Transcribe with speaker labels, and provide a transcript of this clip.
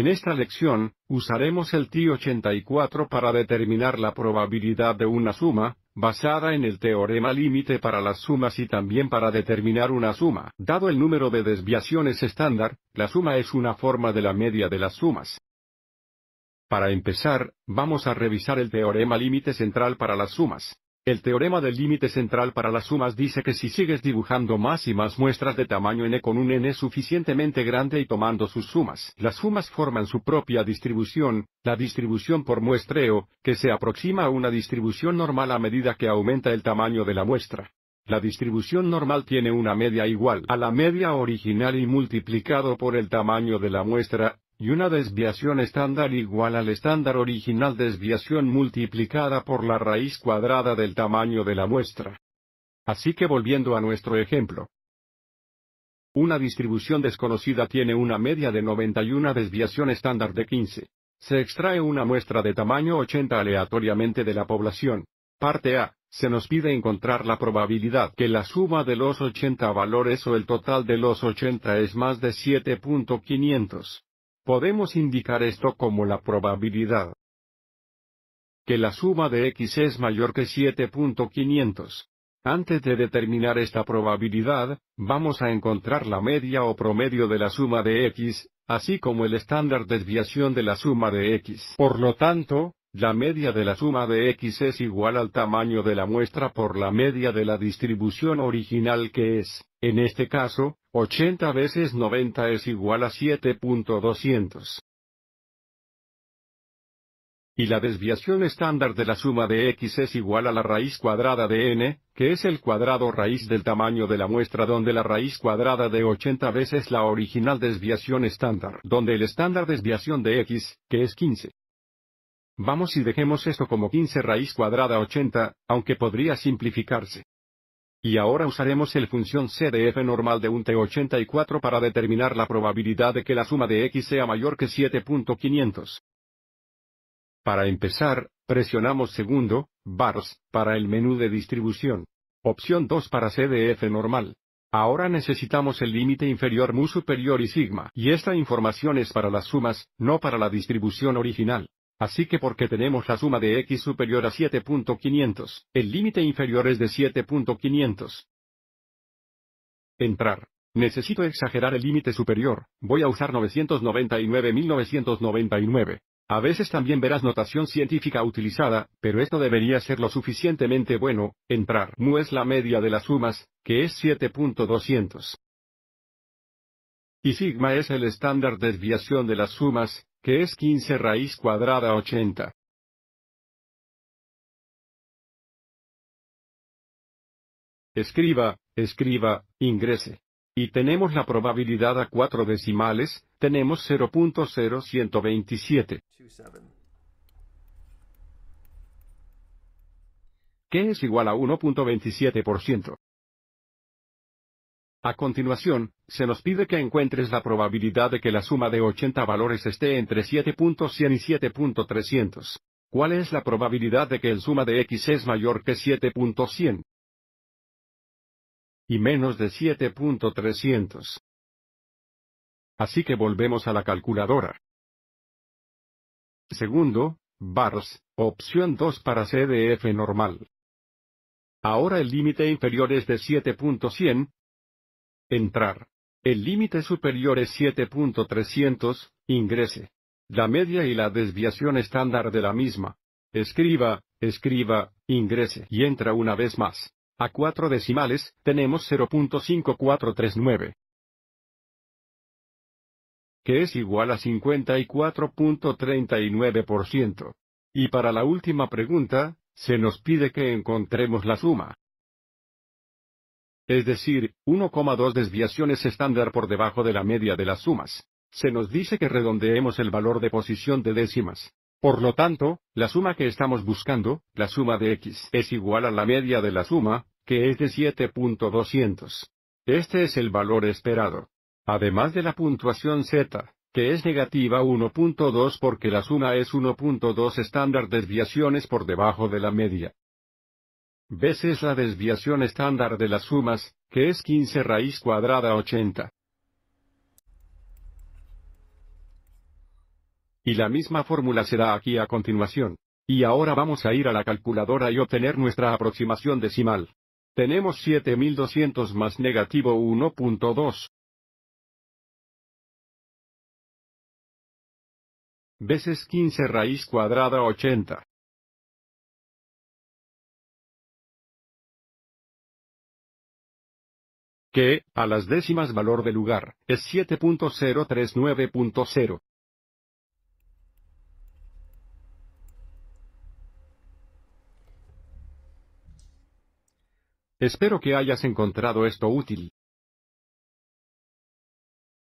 Speaker 1: En esta lección, usaremos el t 84 para determinar la probabilidad de una suma, basada en el teorema límite para las sumas y también para determinar una suma. Dado el número de desviaciones estándar, la suma es una forma de la media de las sumas. Para empezar, vamos a revisar el teorema límite central para las sumas. El teorema del límite central para las sumas dice que si sigues dibujando más y más muestras de tamaño n con un n suficientemente grande y tomando sus sumas, las sumas forman su propia distribución, la distribución por muestreo, que se aproxima a una distribución normal a medida que aumenta el tamaño de la muestra. La distribución normal tiene una media igual a la media original y multiplicado por el tamaño de la muestra, y una desviación estándar igual al estándar original desviación multiplicada por la raíz cuadrada del tamaño de la muestra. Así que volviendo a nuestro ejemplo. Una distribución desconocida tiene una media de 91 desviación estándar de 15. Se extrae una muestra de tamaño 80 aleatoriamente de la población. Parte A. Se nos pide encontrar la probabilidad que la suma de los 80 valores o el total de los 80 es más de 7.500. Podemos indicar esto como la probabilidad que la suma de x es mayor que 7.500. Antes de determinar esta probabilidad, vamos a encontrar la media o promedio de la suma de x, así como el estándar desviación de la suma de x. Por lo tanto, la media de la suma de x es igual al tamaño de la muestra por la media de la distribución original que es, en este caso, 80 veces 90 es igual a 7.200. Y la desviación estándar de la suma de x es igual a la raíz cuadrada de n, que es el cuadrado raíz del tamaño de la muestra donde la raíz cuadrada de 80 veces la original desviación estándar, donde el estándar desviación de x, que es 15. Vamos y dejemos esto como 15 raíz cuadrada 80, aunque podría simplificarse. Y ahora usaremos el función CDF normal de un t84 para determinar la probabilidad de que la suma de x sea mayor que 7.500. Para empezar, presionamos segundo, bars, para el menú de distribución. Opción 2 para CDF normal. Ahora necesitamos el límite inferior mu superior y sigma, y esta información es para las sumas, no para la distribución original. Así que porque tenemos la suma de x superior a 7.500, el límite inferior es de 7.500. Entrar. Necesito exagerar el límite superior, voy a usar 999.999. A veces también verás notación científica utilizada, pero esto debería ser lo suficientemente bueno, entrar mu es la media de las sumas, que es 7.200. Y sigma es el estándar de desviación de las sumas, que es 15 raíz cuadrada 80. Escriba, escriba, ingrese. Y tenemos la probabilidad a cuatro decimales, tenemos 0.0127. que es igual a 1.27%. A continuación, se nos pide que encuentres la probabilidad de que la suma de 80 valores esté entre 7.100 y 7.300. ¿Cuál es la probabilidad de que el suma de x es mayor que 7.100? Y menos de 7.300. Así que volvemos a la calculadora. Segundo, VARS, opción 2 para CDF normal. Ahora el límite inferior es de 7.100, Entrar. El límite superior es 7.300, ingrese. La media y la desviación estándar de la misma. Escriba, escriba, ingrese y entra una vez más. A cuatro decimales, tenemos 0.5439 que es igual a 54.39%. Y para la última pregunta, se nos pide que encontremos la suma es decir, 1,2 desviaciones estándar por debajo de la media de las sumas. Se nos dice que redondeemos el valor de posición de décimas. Por lo tanto, la suma que estamos buscando, la suma de x, es igual a la media de la suma, que es de 7.200. Este es el valor esperado. Además de la puntuación z, que es negativa 1.2 porque la suma es 1.2 estándar desviaciones por debajo de la media veces la desviación estándar de las sumas, que es 15 raíz cuadrada 80. Y la misma fórmula será aquí a continuación. Y ahora vamos a ir a la calculadora y obtener nuestra aproximación decimal. Tenemos 7200 más negativo 1.2. Veces 15 raíz cuadrada 80. que, a las décimas valor de lugar, es 7.039.0. Espero que hayas encontrado esto útil.